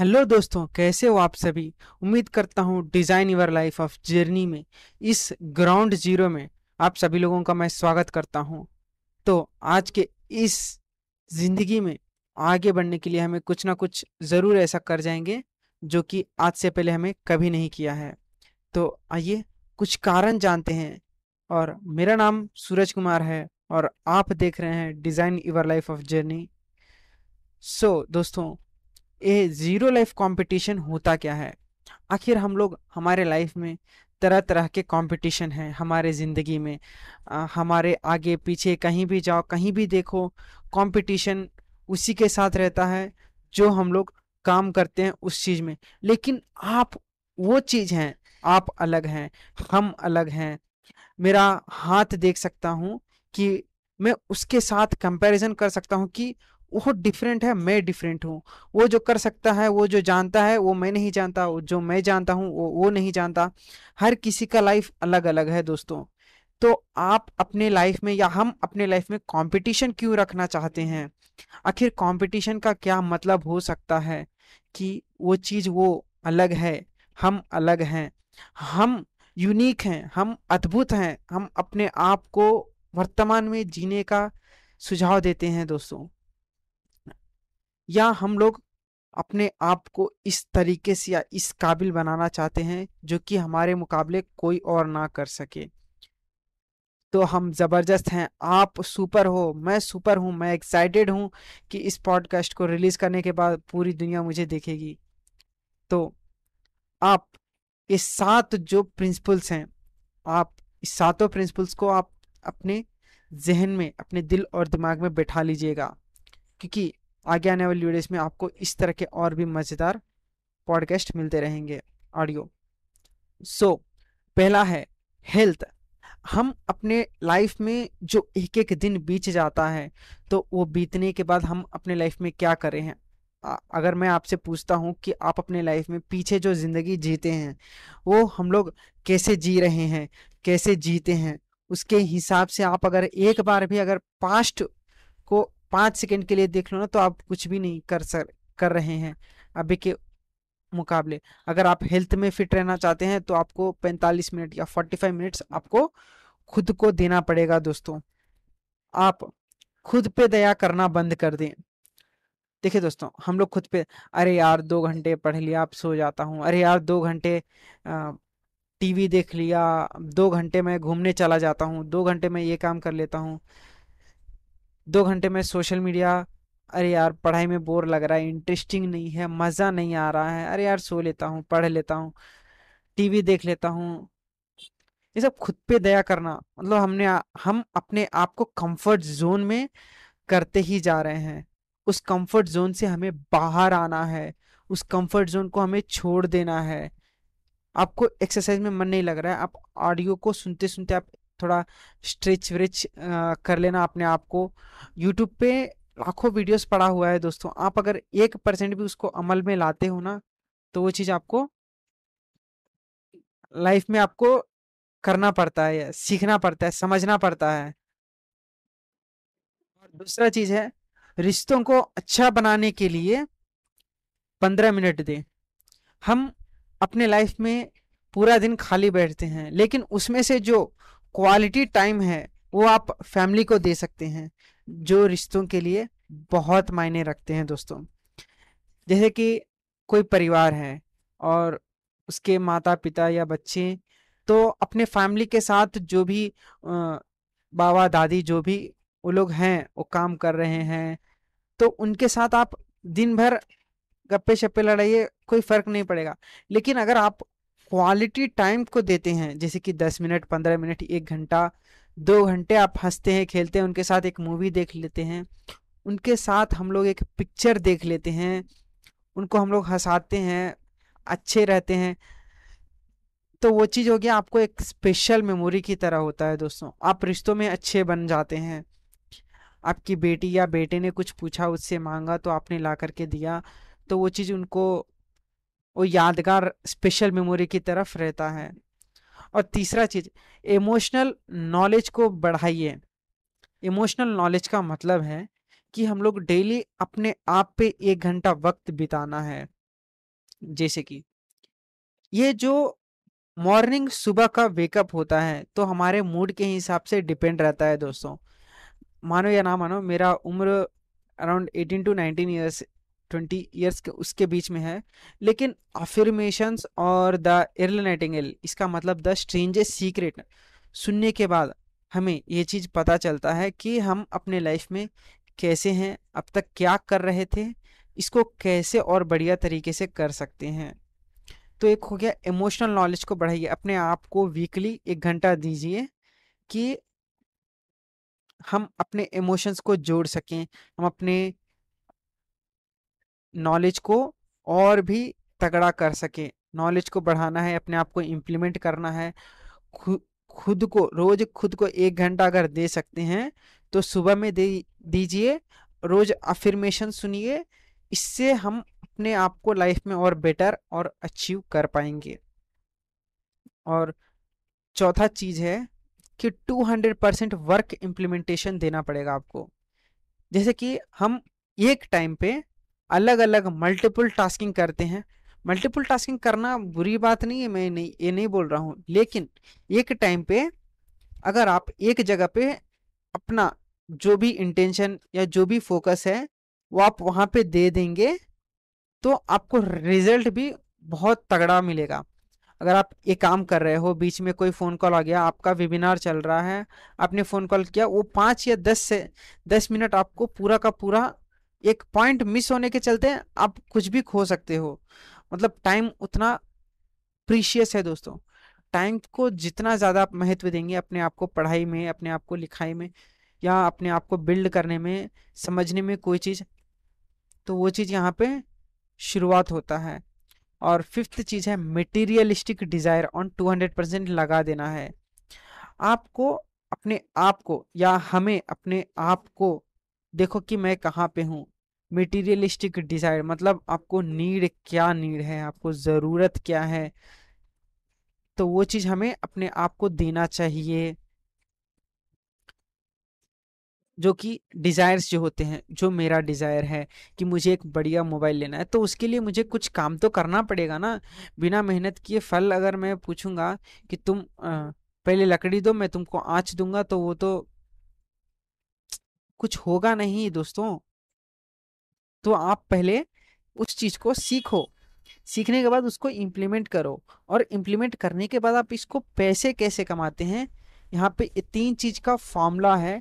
hello दोस्तों कैसे हो आप सभी उम्मीद करता हूँ design your life of journey में इस ग्राउंड जीरो में आप सभी लोगों का मैं स्वागत करता हूँ तो आज के इस ज़िंदगी में आगे बढ़ने के लिए हमें कुछ ना कुछ ज़रूर ऐसा कर जाएंगे जो कि आज से पहले हमें कभी नहीं किया है तो आइए कुछ कारण जानते हैं और मेरा नाम सूरज कुमार है और आप देख रहे हैं design your life of journey so दोस्तों ये ज़ीरो लाइफ कंपटीशन होता क्या है आखिर हम लोग हमारे लाइफ में तरह तरह के कंपटीशन हैं हमारे ज़िंदगी में आ, हमारे आगे पीछे कहीं भी जाओ कहीं भी देखो कंपटीशन उसी के साथ रहता है जो हम लोग काम करते हैं उस चीज़ में लेकिन आप वो चीज़ हैं आप अलग हैं हम अलग हैं मेरा हाथ देख सकता हूँ कि मैं उसके साथ कंपैरिजन कर सकता हूँ कि वो डिफरेंट है मैं डिफरेंट हूँ वो जो कर सकता है वो जो जानता है वो मैं नहीं जानता जो मैं जानता हूँ वो वो नहीं जानता हर किसी का लाइफ अलग अलग है दोस्तों तो आप अपने लाइफ में या हम अपने लाइफ में कंपटीशन क्यों रखना चाहते हैं आखिर कंपटीशन का क्या मतलब हो सकता है कि वो चीज़ वो अलग है हम अलग हैं हम यूनिक हैं हम अद्भुत हैं हम अपने आप को वर्तमान में जीने का सुझाव देते हैं दोस्तों या हम लोग अपने आप को इस तरीके से या इस काबिल बनाना चाहते हैं जो कि हमारे मुकाबले कोई और ना कर सके तो हम ज़बरदस्त हैं आप सुपर हो मैं सुपर हूं मैं एक्साइटेड हूं कि इस पॉडकास्ट को रिलीज़ करने के बाद पूरी दुनिया मुझे देखेगी तो आप ये सात जो प्रिंसिपल्स हैं आप इस सातों प्रिंसिपल्स को आप अपने जहन में अपने दिल और दिमाग में बैठा लीजिएगा क्योंकि आगे आने वाली वीडियोस में आपको इस तरह के और भी मज़ेदार पॉडकास्ट मिलते रहेंगे ऑडियो सो so, पहला है हेल्थ हम अपने लाइफ में जो एक एक दिन बीत जाता है तो वो बीतने के बाद हम अपने लाइफ में क्या करें हैं अगर मैं आपसे पूछता हूँ कि आप अपने लाइफ में पीछे जो ज़िंदगी जीते हैं वो हम लोग कैसे जी रहे हैं कैसे जीते हैं उसके हिसाब से आप अगर एक बार भी अगर पास्ट को पाँच सेकंड के लिए देख लो ना तो आप कुछ भी नहीं कर सर कर रहे हैं अभी के मुकाबले अगर आप हेल्थ में फिट रहना चाहते हैं तो आपको 45 मिनट या 45 मिनट्स आपको खुद को देना पड़ेगा दोस्तों आप खुद पे दया करना बंद कर दें देखिए दोस्तों हम लोग खुद पे अरे यार दो घंटे पढ़ लिया आप सो जाता हूँ अरे यार दो घंटे टीवी देख लिया दो घंटे मैं घूमने चला जाता हूँ दो घंटे मैं ये काम कर लेता हूँ दो घंटे में सोशल मीडिया अरे यार पढ़ाई में बोर लग रहा है इंटरेस्टिंग नहीं है मज़ा नहीं आ रहा है अरे यार सो लेता हूँ पढ़ लेता हूँ टीवी देख लेता हूँ ये सब खुद पे दया करना मतलब हमने हम अपने आप को कंफर्ट जोन में करते ही जा रहे हैं उस कंफर्ट जोन से हमें बाहर आना है उस कंफर्ट जोन को हमें छोड़ देना है आपको एक्सरसाइज में मन नहीं लग रहा है आप ऑडियो को सुनते सुनते आप थोड़ा स्ट्रेच व्रिच कर लेना अपने आप को यूट्यूब पे लाखों वीडियोस पड़ा हुआ है दोस्तों आप अगर एक परसेंट भी उसको अमल में लाते हो ना तो वो चीज़ आपको लाइफ में आपको करना पड़ता है सीखना पड़ता है समझना पड़ता है और दूसरा चीज़ है रिश्तों को अच्छा बनाने के लिए पंद्रह मिनट दें हम अपने लाइफ में पूरा दिन खाली बैठते हैं लेकिन उसमें से जो क्वालिटी टाइम है वो आप फैमिली को दे सकते हैं जो रिश्तों के लिए बहुत मायने रखते हैं दोस्तों जैसे कि कोई परिवार है और उसके माता पिता या बच्चे तो अपने फैमिली के साथ जो भी बाबा दादी जो भी वो लोग हैं वो काम कर रहे हैं तो उनके साथ आप दिन भर गप्पे शप्पे लड़ाइए कोई फर्क नहीं पड़ेगा लेकिन अगर आप क्वालिटी टाइम को देते हैं जैसे कि दस मिनट पंद्रह मिनट एक घंटा दो घंटे आप हंसते हैं खेलते हैं उनके साथ एक मूवी देख लेते हैं उनके साथ हम लोग एक पिक्चर देख लेते हैं उनको हम लोग हंसाते हैं अच्छे रहते हैं तो वो चीज़ हो गया आपको एक स्पेशल मेमोरी की तरह होता है दोस्तों आप रिश्तों में अच्छे बन जाते हैं आपकी बेटी या बेटे ने कुछ पूछा उससे मांगा तो आपने ला करके दिया तो वो चीज़ उनको वो यादगार स्पेशल मेमोरी की तरफ रहता है और तीसरा चीज इमोशनल नॉलेज को बढ़ाइए इमोशनल नॉलेज का मतलब है कि हम लोग डेली अपने आप पे एक घंटा वक्त बिताना है जैसे कि ये जो मॉर्निंग सुबह का वेकअप होता है तो हमारे मूड के हिसाब से डिपेंड रहता है दोस्तों मानो या ना मानो मेरा उम्र around eighteen to nineteen years twenty years के उसके बीच में है लेकिन अफर्मेशंस और द नाइटिंगल इसका मतलब द स्ट्रेंज सीक्रेट सुनने के बाद हमें ये चीज़ पता चलता है कि हम अपने लाइफ में कैसे हैं अब तक क्या कर रहे थे इसको कैसे और बढ़िया तरीके से कर सकते हैं तो एक हो गया इमोशनल नॉलेज को बढ़ाइए अपने आप को वीकली एक घंटा दीजिए कि हम अपने इमोशंस को जोड़ सकें हम अपने नॉलेज को और भी तगड़ा कर सकें नॉलेज को बढ़ाना है अपने आप को इम्प्लीमेंट करना है खुद को रोज खुद को एक घंटा अगर दे सकते हैं तो सुबह में दे दीजिए रोज अफिरमेशन सुनिए इससे हम अपने आप को लाइफ में और बेटर और अचीव कर पाएंगे और चौथा चीज़ है कि 200 परसेंट वर्क इम्प्लीमेंटेशन देना पड़ेगा आपको जैसे कि हम एक टाइम पे अलग अलग मल्टीपल टास्किंग करते हैं मल्टीपल टास्किंग करना बुरी बात नहीं है मैं नहीं ये नहीं बोल रहा हूँ लेकिन एक टाइम पे अगर आप एक जगह पे अपना जो भी इंटेंशन या जो भी फोकस है वो आप वहाँ पे दे देंगे तो आपको रिजल्ट भी बहुत तगड़ा मिलेगा अगर आप ये काम कर रहे हो बीच में कोई फ़ोन कॉल आ गया आपका वेबिनार चल रहा है आपने फ़ोन कॉल किया वो पाँच या दस से दस मिनट आपको पूरा का पूरा एक पॉइंट मिस होने के चलते आप कुछ भी खो सकते हो मतलब टाइम उतना प्रीशियस है दोस्तों टाइम को जितना ज़्यादा आप महत्व देंगे अपने आप को पढ़ाई में अपने आप को लिखाई में या अपने आप को बिल्ड करने में समझने में कोई चीज़ तो वो चीज़ यहाँ पे शुरुआत होता है और फिफ्थ चीज़ है मटेरियलिस्टिक डिज़ायर ऑन 200 परसेंट लगा देना है आपको अपने आप को या हमें अपने आप को देखो कि मैं कहाँ पे हूँ मेटीरियलिस्टिक डिजायर मतलब आपको नीड क्या नीड है आपको ज़रूरत क्या है तो वो चीज़ हमें अपने आप को देना चाहिए जो कि डिज़ायर्स जो होते हैं जो मेरा डिज़ायर है कि मुझे एक बढ़िया मोबाइल लेना है तो उसके लिए मुझे कुछ काम तो करना पड़ेगा ना बिना मेहनत किए फल अगर मैं पूछूंगा कि तुम आ, पहले लकड़ी दो मैं तुमको आँच दूंगा तो वो तो कुछ होगा नहीं दोस्तों तो आप पहले उस चीज को सीखो सीखने के बाद उसको इम्प्लीमेंट करो और इम्प्लीमेंट करने के बाद आप इसको पैसे कैसे कमाते हैं यहाँ पे तीन चीज का फॉर्मूला है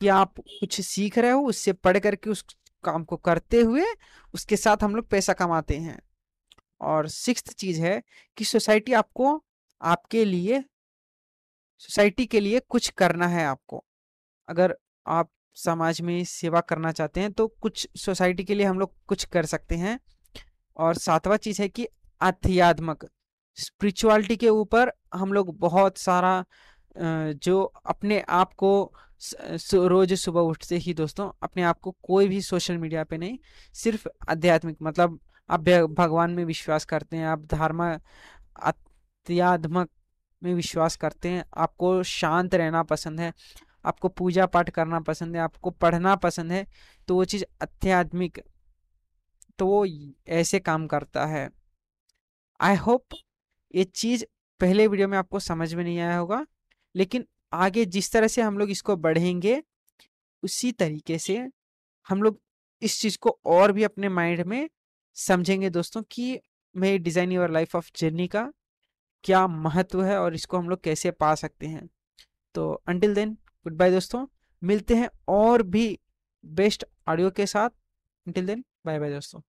कि आप कुछ सीख रहे हो उससे पढ़ करके उस काम को करते हुए उसके साथ हम लोग पैसा कमाते हैं और सिक्स चीज है कि सोसाइटी आपको आपके लिए सोसाइटी के लिए कुछ करना है आपको अगर आप समाज में सेवा करना चाहते हैं तो कुछ सोसाइटी के लिए हम लोग कुछ कर सकते हैं और सातवां चीज़ है कि अध्यात्मक स्पिरिचुअलिटी के ऊपर हम लोग बहुत सारा जो अपने आप को रोज सुबह उठते ही दोस्तों अपने आप को कोई भी सोशल मीडिया पे नहीं सिर्फ आध्यात्मिक मतलब आप भगवान में विश्वास करते हैं आप धर्म अध्यात्मक में विश्वास करते हैं आपको शांत रहना पसंद है आपको पूजा पाठ करना पसंद है आपको पढ़ना पसंद है तो वो चीज़ आध्यात्मिक तो वो ऐसे काम करता है आई होप ये चीज़ पहले वीडियो में आपको समझ में नहीं आया होगा लेकिन आगे जिस तरह से हम लोग इसको बढ़ेंगे उसी तरीके से हम लोग इस चीज़ को और भी अपने माइंड में समझेंगे दोस्तों कि मेरी design your life of journey का क्या महत्व है और इसको हम लोग कैसे पा सकते हैं तो अंटिल देन गुड बाय दोस्तों मिलते हैं और भी बेस्ट ऑडियो के साथ टिल देन बाय बाय दोस्तों